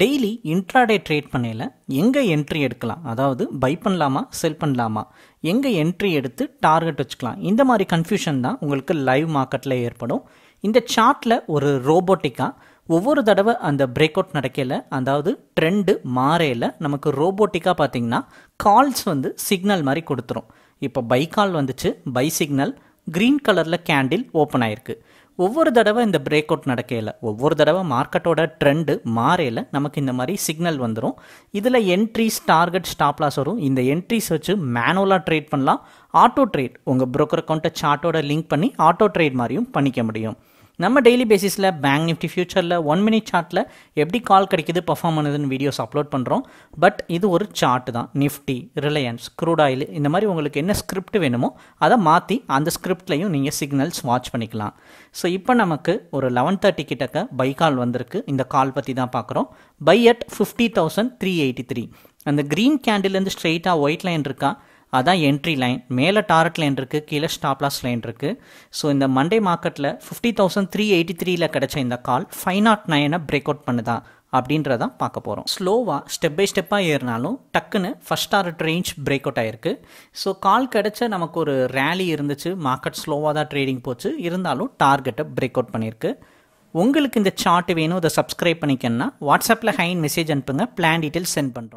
daily intraday trade பண்ணையில் எங்கே entry எடுக்கலாம் அதாவது பை பண்ணலாமா செல் பண்ணலாமா எங்கே என்ட்ரி எடுத்து டார்கெட் வச்சுக்கலாம் இந்த மாதிரி கன்ஃபியூஷன் தான் உங்களுக்கு லைவ் மார்க்கெட்டில் ஏற்படும் இந்த சார்ட்டில் ஒரு ரோபோட்டிக்காக ஒவ்வொரு தடவை அந்த பிரேக் அவுட் நடக்கையில் அதாவது ட்ரெண்டு மாறையில் நமக்கு ரோபோட்டிக்காக பார்த்தீங்கன்னா கால்ஸ் வந்து சிக்னல் மாதிரி கொடுத்துரும் இப்போ பை கால் வந்துச்சு பை சிக்னல் க்ரீன் கலரில் கேண்டில் ஓப்பன் ஆயிருக்கு ஒவ்வொரு தடவை இந்த பிரேக் அவுட் நடக்கையில் ஒவ்வொரு தடவை மார்க்கெட்டோட ட்ரெண்டு மாறையில் நமக்கு இந்த மாதிரி சிக்னல் வந்துடும் இதில் என்ட்ரிஸ் டார்கெட் ஸ்டாப்லாஸ் வரும் இந்த என்ட்ரிஸ் வச்சு மேனுவலாக ட்ரேட் பண்ணலாம் ஆட்டோ ட்ரேட் உங்கள் ப்ரோக்கர் அக்கௌண்ட்டை சார்ட்டோட லிங்க் பண்ணி ஆட்டோ ட்ரேட் மாதிரியும் பண்ணிக்க முடியும் நம்ம டெய்லி பேசிஸில் பேங்க் நிஃப்டி ஃபியூச்சரில் ஒன் மினிட் சார்ட்டில் எப்படி கால் கிடைக்குது பர்ஃபார்ம் பண்ணுதுன்னு வீடியோஸ் அப்லோட் பண்ணுறோம் பட் இது ஒரு சார்ட் தான் நிஃப்டி ரிலையன்ஸ் க்ரூட் ஆயில் இந்த மாதிரி உங்களுக்கு என்ன ஸ்கிரிப்ட் வேணுமோ அதை மாற்றி அந்த ஸ்கிரிப்ட்லையும் நீங்கள் சிக்னல்ஸ் வாட்ச் பண்ணிக்கலாம் ஸோ இப்போ நமக்கு ஒரு லெவன் தேர்ட்டி கிட்டக்க பை கால் வந்திருக்கு இந்த கால் பற்றி தான் பார்க்குறோம் buy at fifty thousand three eighty three அந்த க்ரீன் இருந்து ஸ்ட்ரெயிட்டாக ஒயிட் லைன் இருக்கா அதான் என்ட்ரி லைன் மேலே டாரட் லைன் இருக்குது கீழே ஸ்டாப்லாஸ் லைன் இருக்குது ஸோ இந்த மண்டே மார்க்கெட்டில் ஃபிஃப்டி தௌசண்ட் த்ரீ எயிட்டி த்ரீயில் கிடைச்ச இந்த கால் ஃபைவ் நாட் நைனை பிரேக் அவுட் பண்ணுதா அப்படின்றதான் பார்க்க போகிறோம் ஸ்லோவாக ஸ்டெப் பை ஸ்டெப்பாக ஏறினாலும் டக்குன்னு first target range break out ஆகிருக்கு ஸோ கால் கிடச்ச நமக்கு ஒரு ரேலி இருந்துச்சு மார்க்கெட் ஸ்லோவாக தான் ட்ரேடிங் போச்சு இருந்தாலும் டார்கெட்டை பிரேக் அவுட் பண்ணியிருக்கு உங்களுக்கு இந்த சார்ட் வேணும் இதை சப்ஸ்கிரைப் பண்ணிக்கணும்னா வாட்ஸ்அப்பில் ஹைன் மெசேஜ் அனுப்புங்க பிளான் டீட்டெயில்ஸ் சென்ட் பண்ணுறோம்